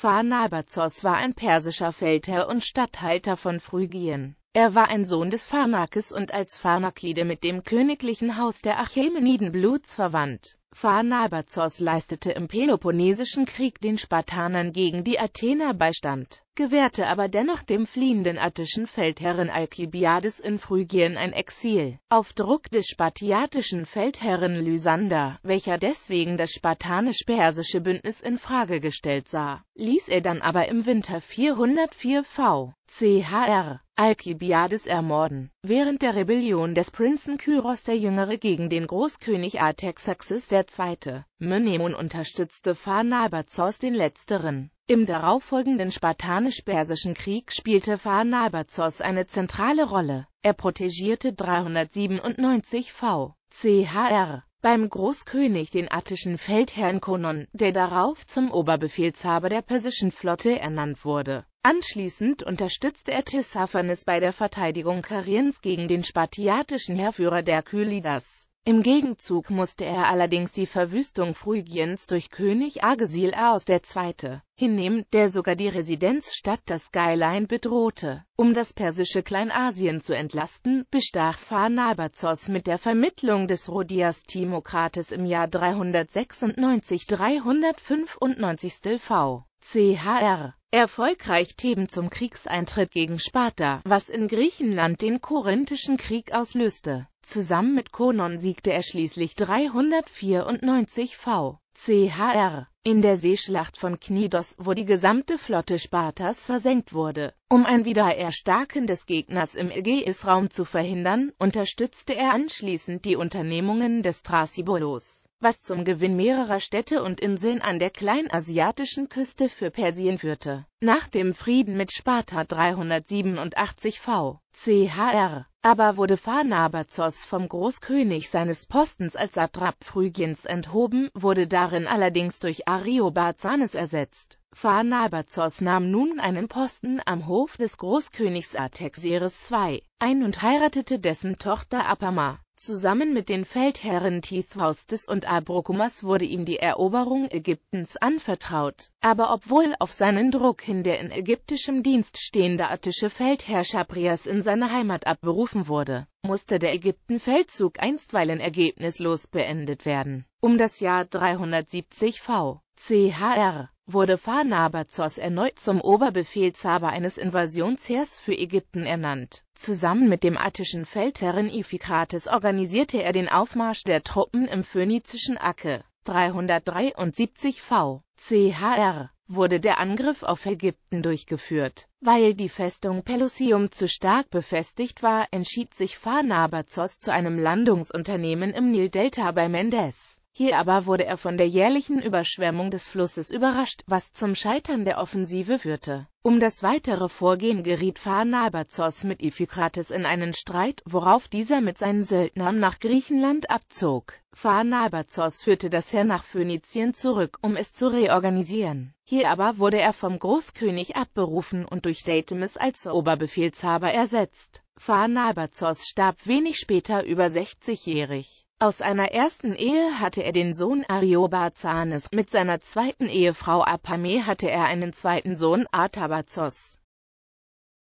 Pharnabazos war ein persischer Feldherr und Statthalter von Phrygien. Er war ein Sohn des Pharnakes und als Pharnakide mit dem königlichen Haus der Achämeniden Bluts verwandt. Phanabazos leistete im Peloponnesischen Krieg den Spartanern gegen die Athener Beistand, gewährte aber dennoch dem fliehenden attischen Feldherren Alkibiades in Phrygien ein Exil, auf Druck des spartiatischen Feldherren Lysander, welcher deswegen das spartanisch-persische Bündnis in Frage gestellt sah, ließ er dann aber im Winter 404 v chr. Alkibiades ermorden. Während der Rebellion des Prinzen Kyros der Jüngere gegen den Großkönig Artaxerxes II. Menemon unterstützte Pharnabazos den Letzteren. Im darauffolgenden Spartanisch-Persischen Krieg spielte Pharnabazos eine zentrale Rolle. Er protegierte 397 v. chr beim Großkönig den attischen Feldherrn Konon, der darauf zum Oberbefehlshaber der persischen Flotte ernannt wurde. Anschließend unterstützte er Tissaphernes bei der Verteidigung Kariens gegen den spartiatischen Herrführer der Derkylidas. Im Gegenzug musste er allerdings die Verwüstung Phrygiens durch König Argesil aus der hinnehmen, der sogar die Residenzstadt das Geilein bedrohte. Um das persische Kleinasien zu entlasten, bestach Pharnabazos mit der Vermittlung des Rhodias Timokrates im Jahr 396-395 v. CHR erfolgreich Theben zum Kriegseintritt gegen Sparta, was in Griechenland den Korinthischen Krieg auslöste. Zusammen mit Konon siegte er schließlich 394 v. CHR in der Seeschlacht von Knidos, wo die gesamte Flotte Spartas versenkt wurde. Um ein Wiedererstarken des Gegners im Ägäisraum zu verhindern, unterstützte er anschließend die Unternehmungen des Thrasybolos, was zum Gewinn mehrerer Städte und Inseln an der kleinasiatischen Küste für Persien führte. Nach dem Frieden mit Sparta 387 v. CHR aber wurde Phanabazos vom Großkönig seines Postens als Satrap Phrygiens enthoben, wurde darin allerdings durch Ariobarzanes ersetzt. Phanabazos nahm nun einen Posten am Hof des Großkönigs Artaxerxes II ein und heiratete dessen Tochter Apama. Zusammen mit den Feldherren Tithaustes und Abrokumas wurde ihm die Eroberung Ägyptens anvertraut. Aber obwohl auf seinen Druck hin der in ägyptischem Dienst stehende attische Feldherr Schaprias in seine Heimat abberufen getroffen wurde, musste der Ägyptenfeldzug einstweilen ergebnislos beendet werden. Um das Jahr 370 v. CHR wurde Pharnabazos erneut zum Oberbefehlshaber eines Invasionsheers für Ägypten ernannt. Zusammen mit dem attischen Feldherren Iphikrates organisierte er den Aufmarsch der Truppen im phönizischen Acke. 373 v. CHR wurde der Angriff auf Ägypten durchgeführt. Weil die Festung Pelusium zu stark befestigt war, entschied sich Farnabazos zu einem Landungsunternehmen im Nildelta bei Mendes. Hier aber wurde er von der jährlichen Überschwemmung des Flusses überrascht, was zum Scheitern der Offensive führte. Um das weitere Vorgehen geriet Pharnabazos mit Iphikrates in einen Streit, worauf dieser mit seinen Söldnern nach Griechenland abzog. Pharnabazos führte das Heer nach Phönizien zurück, um es zu reorganisieren. Hier aber wurde er vom Großkönig abberufen und durch Datimus als Oberbefehlshaber ersetzt. Pharnabazos starb wenig später über 60-jährig. Aus einer ersten Ehe hatte er den Sohn Ariobarzanes, mit seiner zweiten Ehefrau Apame hatte er einen zweiten Sohn Artabazos.